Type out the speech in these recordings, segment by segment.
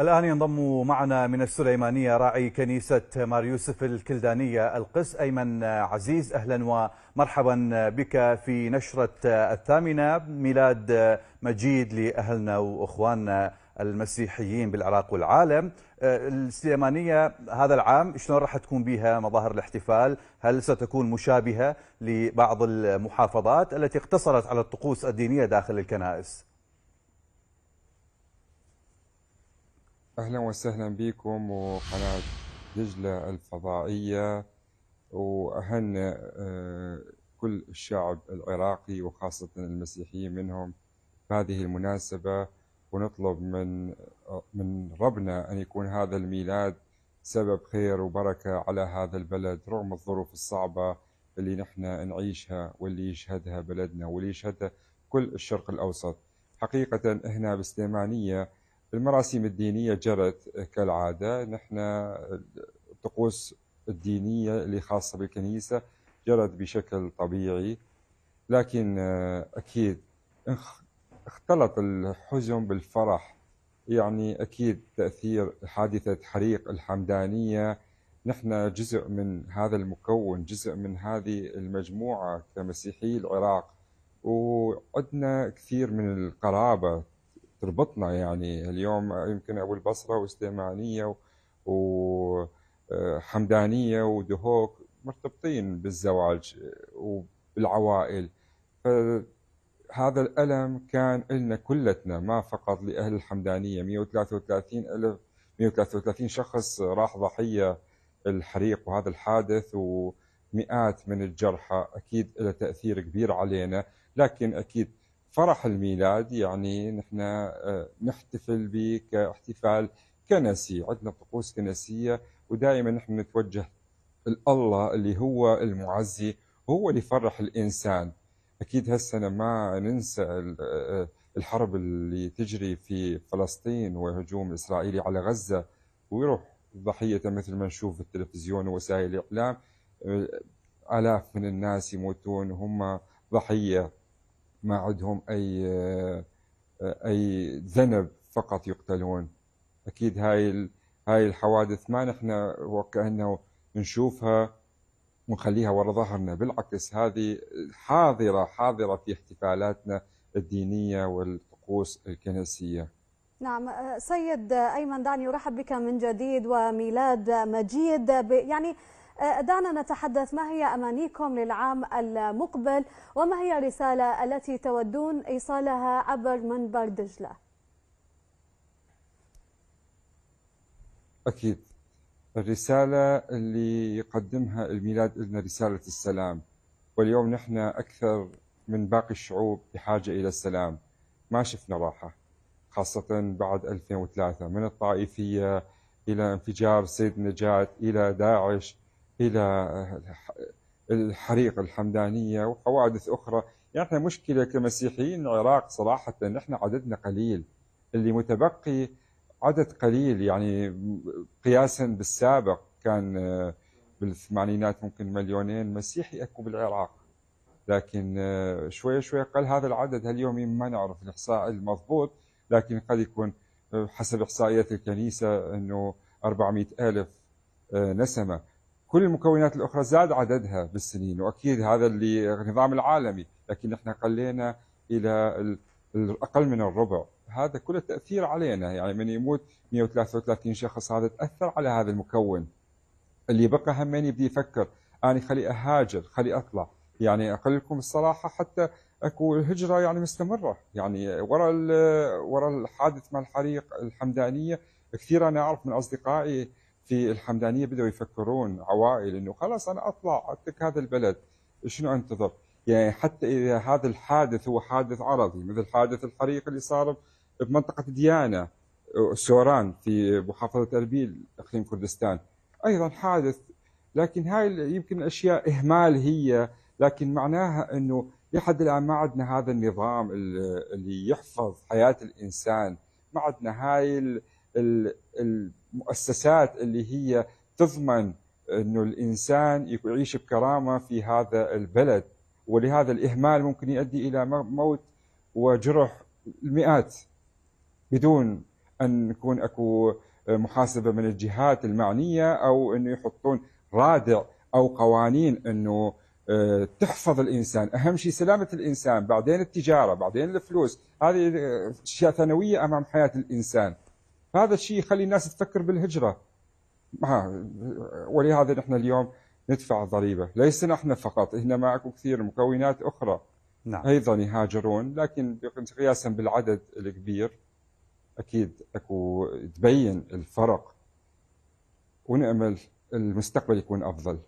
الآن ينضم معنا من السليمانية راعي كنيسة مار يوسف الكلدانية القس أيمن عزيز أهلا ومرحبا بك في نشرة الثامنة ميلاد مجيد لأهلنا وأخواننا المسيحيين بالعراق والعالم أه، السليمانية هذا العام شلون راح تكون بها مظاهر الاحتفال هل ستكون مشابهة لبعض المحافظات التي اقتصرت على الطقوس الدينية داخل الكنائس؟ أهلا وسهلا بكم وقناة دجلة الفضائية وأهلنا آه، كل الشعب العراقي وخاصة المسيحيين منهم بهذه المناسبة ونطلب من آه، من ربنا أن يكون هذا الميلاد سبب خير وبركة على هذا البلد رغم الظروف الصعبة اللي نحن نعيشها واللي يشهدها بلدنا واللي يشهدها كل الشرق الأوسط حقيقة هنا بسليمانية المراسم الدينية جرت كالعادة نحن الطقوس الدينية اللي خاصة بالكنيسة جرت بشكل طبيعي لكن أكيد اختلط الحزن بالفرح يعني أكيد تأثير حادثة حريق الحمدانية نحن جزء من هذا المكون جزء من هذه المجموعة كمسيحي العراق وعندنا كثير من القرابة تربطنا يعني اليوم يمكن أبو البصرة وسليمانية وحمدانية ودهوك مرتبطين بالزواج وبالعوائل فهذا الألم كان إلنا كلتنا ما فقط لأهل الحمدانية 133 ألف 133 شخص راح ضحية الحريق وهذا الحادث ومئات من الجرحى أكيد له تأثير كبير علينا لكن أكيد فرح الميلاد يعني نحن آه، نحتفل به كاحتفال كنسي عندنا طقوس كنسية ودائما نحن نتوجه الله اللي هو المعزي هو اللي فرح الإنسان أكيد هالسنة ما ننسى آه، الحرب اللي تجري في فلسطين وهجوم الإسرائيلي على غزة ويروح ضحية مثل ما نشوف في التلفزيون ووسائل الإعلام آه، آلاف من الناس يموتون وهم ضحية ما عندهم أي أي ذنب فقط يقتلون أكيد هاي هاي الحوادث ما نحن وكأنه نشوفها ونخليها ورا ظهرنا بالعكس هذه حاضرة حاضرة في احتفالاتنا الدينية والطقوس الكنسية نعم سيد أيمن دعني أرحب بك من جديد وميلاد مجيد يعني أه، دعنا نتحدث ما هي أمانيكم للعام المقبل وما هي الرسالة التي تودون إيصالها عبر منبر دجلة أكيد الرسالة اللي يقدمها الميلاد إلنا رسالة السلام واليوم نحن أكثر من باقي الشعوب بحاجة إلى السلام ما شفنا راحة خاصة بعد 2003 من الطائفية إلى انفجار سيد نجات إلى داعش إلى آه، الحريق الحمدانية وحوادث أخرى يعني احنا مشكلة كمسيحيين العراق صراحة احنا عددنا قليل اللي متبقي عدد قليل يعني قياسا بالسابق كان آه، بالثمانينات ممكن مليونين مسيحي اكو بالعراق لكن آه، شوي شوي قل هذا العدد هاليوم ما نعرف الاحصاء المضبوط لكن قد يكون حسب احصائيات الكنيسه انه 400 الف نسمه كل المكونات الأخرى زاد عددها بالسنين وأكيد هذا اللي النظام العالمي لكن احنا قلينا إلى اقل من الربع هذا كله تأثير علينا يعني من يموت 133 شخص هذا تأثر على هذا المكون اللي بقى همين يبدي يفكر أنا خلي أهاجر خلي أطلع يعني اقول لكم الصراحة حتى اكو الهجره يعني مستمره يعني ورا ورا الحادث مال الحريق الحمدانيه كثير انا اعرف من اصدقائي في الحمدانيه بداوا يفكرون عوائل انه خلاص انا اطلع اترك هذا البلد شنو انتظر؟ يعني حتى اذا هذا الحادث هو حادث عرضي مثل حادث الحريق اللي صار بمنطقه ديانه سوران في محافظه اربيل اقليم كردستان ايضا حادث لكن هاي يمكن اشياء اهمال هي لكن معناها انه لحد الان ما عندنا هذا النظام اللي يحفظ حياه الانسان ما عندنا هاي ال ال ال مؤسسات اللي هي تضمن انه الانسان يعيش بكرامه في هذا البلد ولهذا الاهمال ممكن يؤدي الى موت وجرح المئات بدون ان يكون اكو محاسبه من الجهات المعنيه او انه يحطون رادع او قوانين انه آه، تحفظ الانسان، اهم شيء سلامه الانسان، بعدين التجاره، بعدين الفلوس، هذه آه، اشياء ثانويه امام حياه الانسان. هذا الشيء يخلي الناس تفكر بالهجره ما ولهذا نحن اليوم ندفع الضريبه ليس نحن فقط انما اكو كثير مكونات اخرى نعم. ايضا يهاجرون لكن قياسا بالعدد الكبير اكيد اكو تبين الفرق ونامل المستقبل يكون افضل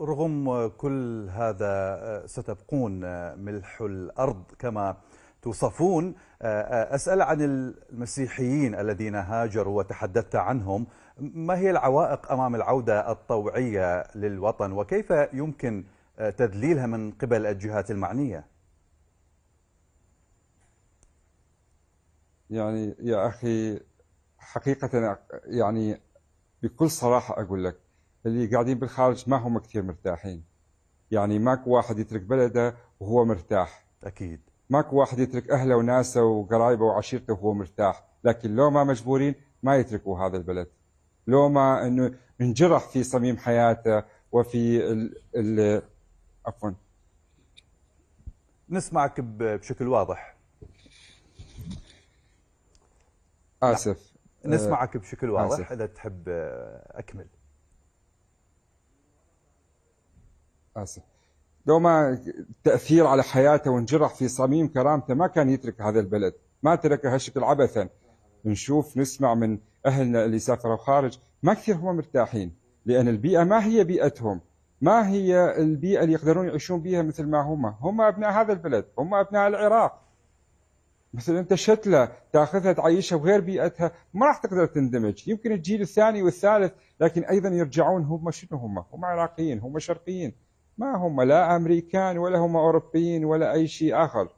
رغم كل هذا ستبقون ملح الارض كما توصفون آه، آه، أسأل عن المسيحيين الذين هاجروا وتحدثت عنهم ما هي العوائق أمام العودة الطوعية للوطن وكيف يمكن آه، تذليلها من قبل الجهات المعنية يعني يا أخي حقيقة يعني بكل صراحة أقول لك اللي قاعدين بالخارج ما هم كثير مرتاحين يعني ماك واحد يترك بلده وهو مرتاح أكيد ماكو واحد يترك أهله وناسه وقرايبه وعشيرته وهو مرتاح لكن لو ما مجبورين ما يتركوا هذا البلد لو ما أنه انجرح في صميم حياته وفي ال ال عفوا نسمعك بشكل واضح آسف نسمعك بشكل واضح آسف. إذا تحب آه، أكمل آسف لو ما تاثير على حياته وانجرح في صميم كرامته ما كان يترك هذا البلد ما تركه هالشكل عبثا نشوف نسمع من اهلنا اللي سافروا خارج ما كثير هم مرتاحين لان البيئه ما هي بيئتهم ما هي البيئه اللي يقدرون يعيشون بها مثل ما هم هم ابناء هذا البلد هم ابناء العراق مثل انت شتله تاخذها تعيشها بغير بيئتها ما راح تقدر تندمج يمكن الجيل الثاني والثالث لكن ايضا يرجعون هم شنو هم هم عراقيين هم شرقيين ما هم لا أمريكان ولا هم أوروبيين ولا أي شيء آخر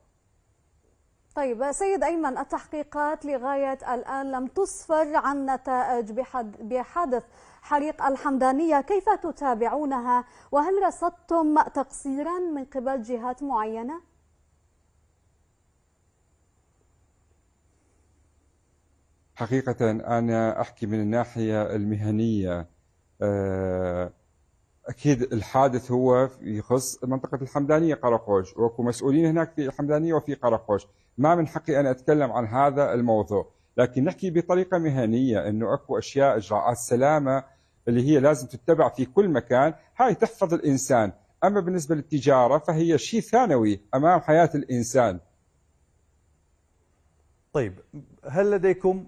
طيب سيد أيمن التحقيقات لغاية الآن لم تصفر عن نتائج بحادث حريق الحمدانية كيف تتابعونها وهل رصدتم تقصيرا من قبل جهات معينة؟ حقيقة أنا أحكي من الناحية المهنية أه اكيد الحادث هو يخص منطقه الحمدانيه قرقوش واكو مسؤولين هناك في الحمدانيه وفي قرقوش ما من حقي ان اتكلم عن هذا الموضوع لكن نحكي بطريقه مهنيه انه اكو اشياء اجراءات سلامه اللي هي لازم تتبع في كل مكان هاي تحفظ الانسان اما بالنسبه للتجاره فهي شيء ثانوي امام حياه الانسان طيب هل لديكم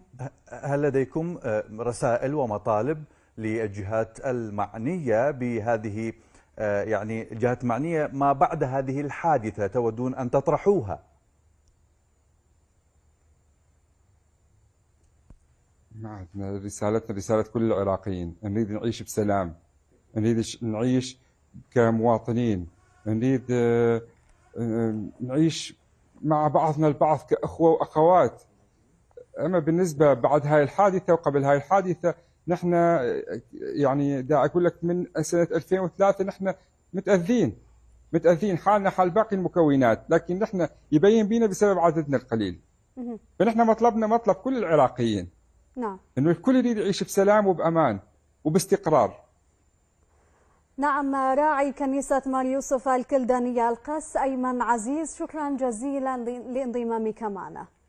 هل لديكم آه، رسائل ومطالب للجهات المعنية بهذه آه، يعني جهات معنية ما بعد هذه الحادثة تودون أن تطرحوها نعم، رسالتنا رسالة كل العراقيين نريد نعيش بسلام نريد نعيش كمواطنين نريد آه، آه، نعيش مع بعضنا البعض كأخوة وأخوات أما بالنسبة بعد هاي الحادثة وقبل هاي الحادثة نحن يعني دا اقول لك من سنه 2003 نحن متاذين متاذين حالنا حال باقي المكونات لكن نحن يبين بينا بسبب عددنا القليل فنحن مطلبنا مطلب كل العراقيين نعم انه الكل يريد يعيش بسلام وبامان وباستقرار نعم راعي كنيسة مار يوسف الكلدانية القس أيمن عزيز شكرا جزيلا لانضمامك معنا